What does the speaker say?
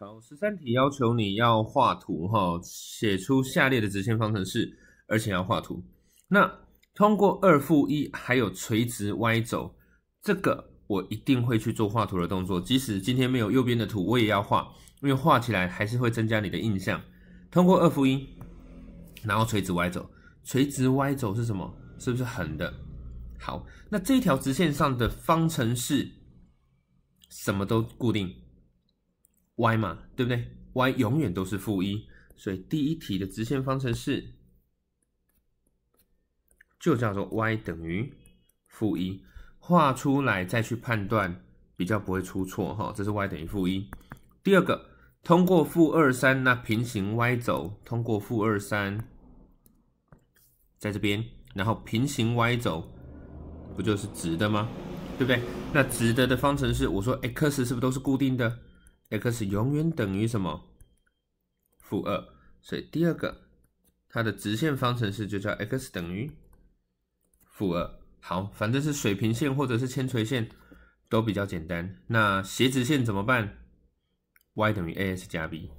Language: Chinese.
好，十三题要求你要画图哈，写出下列的直线方程式，而且要画图。那通过二负一还有垂直 y 轴，这个我一定会去做画图的动作，即使今天没有右边的图，我也要画，因为画起来还是会增加你的印象。通过二负一，然后垂直 y 轴，垂直 y 轴是什么？是不是横的？好，那这条直线上的方程式什么都固定。y 嘛，对不对？y 永远都是负一，所以第一题的直线方程式就叫做 y 等于负一，画出来再去判断，比较不会出错哈。这是 y 等于负一。第二个，通过负二三，那平行 y 轴，通过负二三，在这边，然后平行 y 轴，不就是直的吗？对不对？那直的的方程式，我说 x 是不是都是固定的？x 永远等于什么？负二，所以第二个它的直线方程式就叫 x 等于负二。好，反正是水平线或者是铅垂线都比较简单。那斜直线怎么办？y 等于 ax 加 b。